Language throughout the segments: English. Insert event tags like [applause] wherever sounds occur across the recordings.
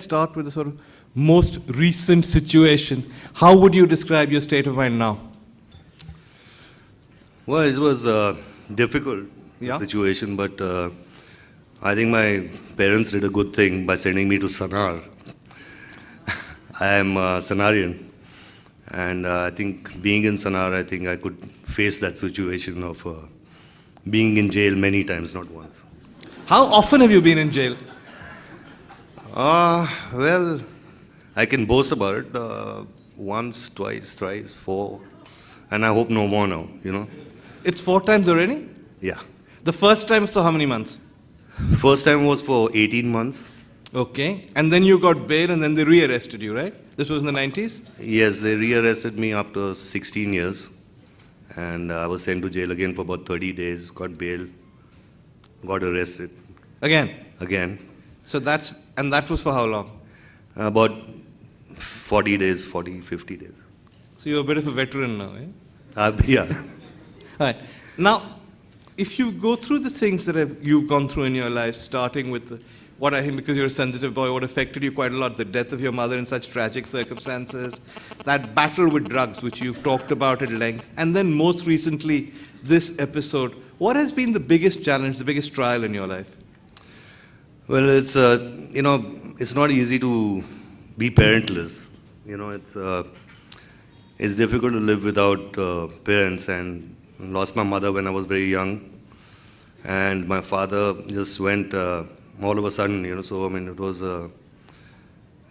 start with the sort of most recent situation. How would you describe your state of mind now? Well, it was a uh, difficult yeah. situation, but uh, I think my parents did a good thing by sending me to Sanar. [laughs] I am a Sanarian, and uh, I think being in Sanar, I think I could face that situation of uh, being in jail many times, not once. How often have you been in jail? Uh, well, I can boast about it uh, once, twice, thrice, four, and I hope no more now, you know. It's four times already? Yeah. The first time was for how many months? First time was for 18 months. Okay. And then you got bail and then they rearrested you, right? This was in the 90s? Yes, they rearrested me after 16 years. And uh, I was sent to jail again for about 30 days, got bail, got arrested. Again? Again. So that's, and that was for how long? About 40 days, 40, 50 days. So you're a bit of a veteran now, eh? Uh, yeah. All right. Now, if you go through the things that have, you've gone through in your life, starting with what I think because you're a sensitive boy, what affected you quite a lot, the death of your mother in such tragic circumstances, that battle with drugs, which you've talked about at length, and then most recently, this episode. What has been the biggest challenge, the biggest trial in your life? Well, it's, uh, you know, it's not easy to be parentless. You know, it's, uh, it's difficult to live without uh, parents and lost my mother when I was very young. And my father just went uh, all of a sudden, you know, so I mean, it was uh,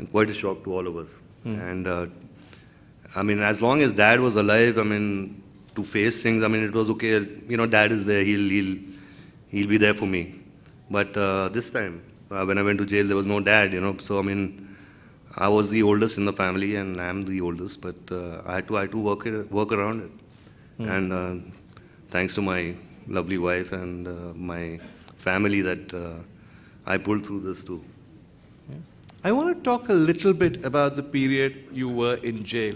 quite a shock to all of us. Mm. And uh, I mean, as long as dad was alive, I mean, to face things, I mean, it was okay. You know, dad is there. He'll he'll he'll be there for me. But uh, this time, uh, when I went to jail, there was no dad, you know. So I mean, I was the oldest in the family, and I'm the oldest, but uh, I had to I had to work it, work around it. Mm. And uh, thanks to my lovely wife and uh, my family, that uh, I pulled through this too. Yeah. I want to talk a little bit about the period you were in jail.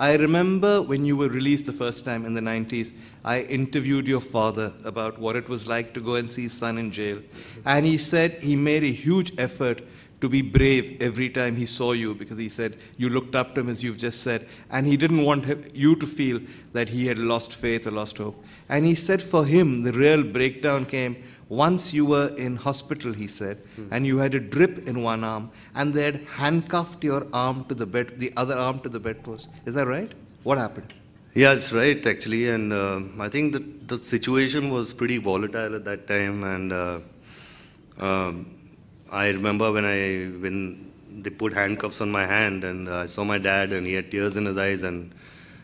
I remember when you were released the first time in the 90s, I interviewed your father about what it was like to go and see his son in jail. And he said he made a huge effort to be brave every time he saw you because he said you looked up to him as you've just said and he didn't want you to feel that he had lost faith or lost hope and he said for him the real breakdown came once you were in hospital he said hmm. and you had a drip in one arm and they had handcuffed your arm to the bed the other arm to the bedpost is that right what happened yeah, it's right actually, and uh, I think that the situation was pretty volatile at that time, and uh, um, I remember when I when they put handcuffs on my hand and I saw my dad and he had tears in his eyes and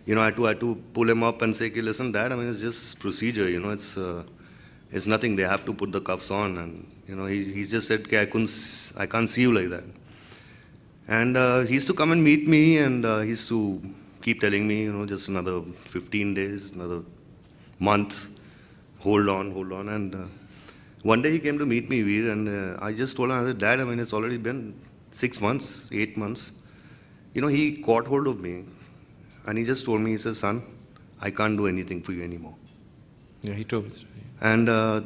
you know I had to, I had to pull him up and say, okay, listen, dad, I mean it's just procedure, you know, it's uh, it's nothing. They have to put the cuffs on and you know he, he just said, okay, I couldn't I can't see you like that. And uh, he used to come and meet me and uh, he used to keep telling me, you know, just another 15 days, another month, hold on, hold on, and. Uh, one day he came to meet me, Veer, and uh, I just told him, I said, Dad, I mean, it's already been six months, eight months. You know, he caught hold of me and he just told me, he said, Son, I can't do anything for you anymore. Yeah, he told me. And uh,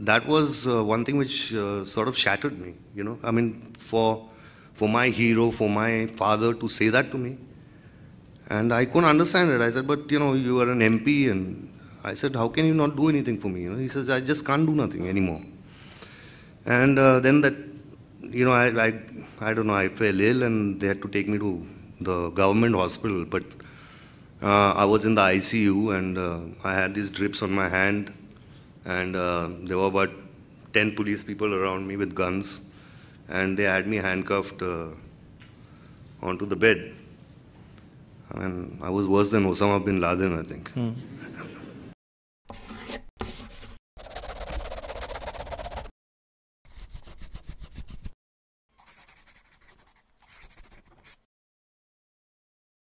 that was uh, one thing which uh, sort of shattered me, you know. I mean, for, for my hero, for my father to say that to me. And I couldn't understand it. I said, But, you know, you are an MP and I said, How can you not do anything for me? You know, he says, I just can't do nothing anymore. And uh, then that, you know, I, I, I don't know, I fell ill and they had to take me to the government hospital. But uh, I was in the ICU and uh, I had these drips on my hand. And uh, there were about 10 police people around me with guns. And they had me handcuffed uh, onto the bed. I mean, I was worse than Osama bin Laden, I think. Mm. [laughs]